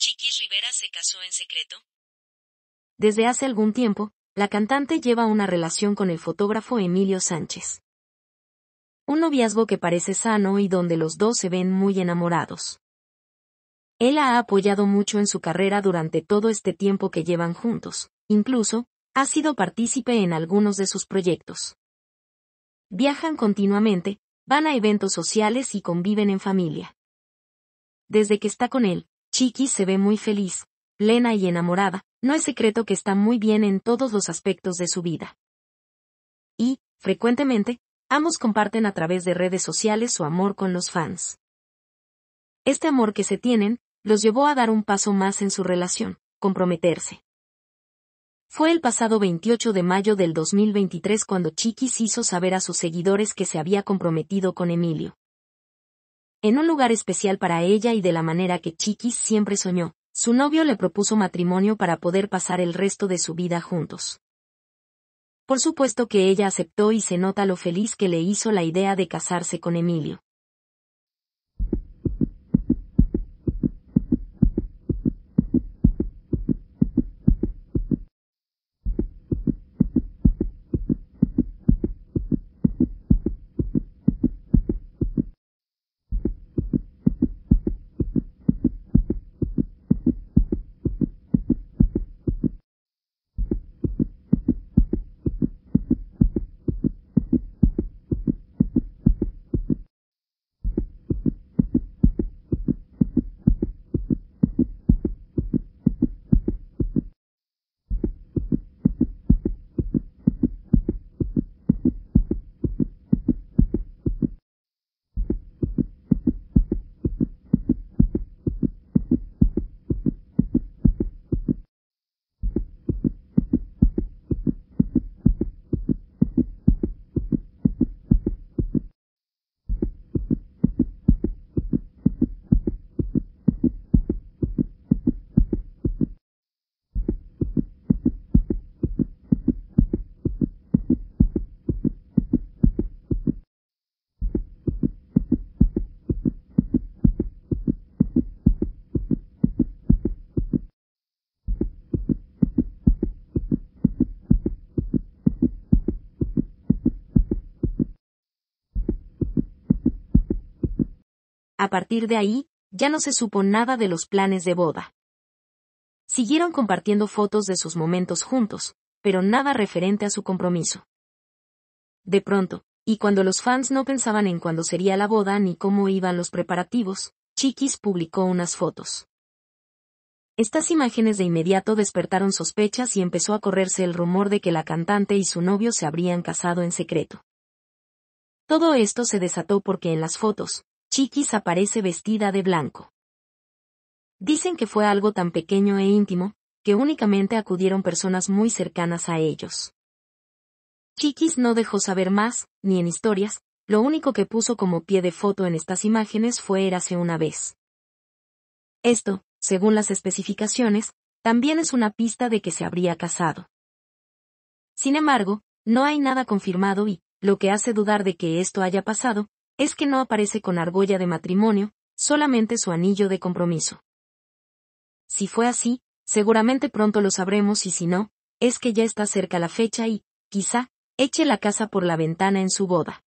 Chiquis Rivera se casó en secreto. Desde hace algún tiempo, la cantante lleva una relación con el fotógrafo Emilio Sánchez. Un noviazgo que parece sano y donde los dos se ven muy enamorados. Él ha apoyado mucho en su carrera durante todo este tiempo que llevan juntos, incluso, ha sido partícipe en algunos de sus proyectos. Viajan continuamente, van a eventos sociales y conviven en familia. Desde que está con él, Chiqui se ve muy feliz, plena y enamorada, no es secreto que está muy bien en todos los aspectos de su vida. Y, frecuentemente, ambos comparten a través de redes sociales su amor con los fans. Este amor que se tienen, los llevó a dar un paso más en su relación, comprometerse. Fue el pasado 28 de mayo del 2023 cuando Chiquis hizo saber a sus seguidores que se había comprometido con Emilio en un lugar especial para ella y de la manera que Chiquis siempre soñó. Su novio le propuso matrimonio para poder pasar el resto de su vida juntos. Por supuesto que ella aceptó y se nota lo feliz que le hizo la idea de casarse con Emilio. A partir de ahí, ya no se supo nada de los planes de boda. Siguieron compartiendo fotos de sus momentos juntos, pero nada referente a su compromiso. De pronto, y cuando los fans no pensaban en cuándo sería la boda ni cómo iban los preparativos, Chiquis publicó unas fotos. Estas imágenes de inmediato despertaron sospechas y empezó a correrse el rumor de que la cantante y su novio se habrían casado en secreto. Todo esto se desató porque en las fotos, Chiquis aparece vestida de blanco. Dicen que fue algo tan pequeño e íntimo, que únicamente acudieron personas muy cercanas a ellos. Chiquis no dejó saber más, ni en historias, lo único que puso como pie de foto en estas imágenes fue Érase una vez. Esto, según las especificaciones, también es una pista de que se habría casado. Sin embargo, no hay nada confirmado y, lo que hace dudar de que esto haya pasado, es que no aparece con argolla de matrimonio, solamente su anillo de compromiso. Si fue así, seguramente pronto lo sabremos y si no, es que ya está cerca la fecha y, quizá, eche la casa por la ventana en su boda.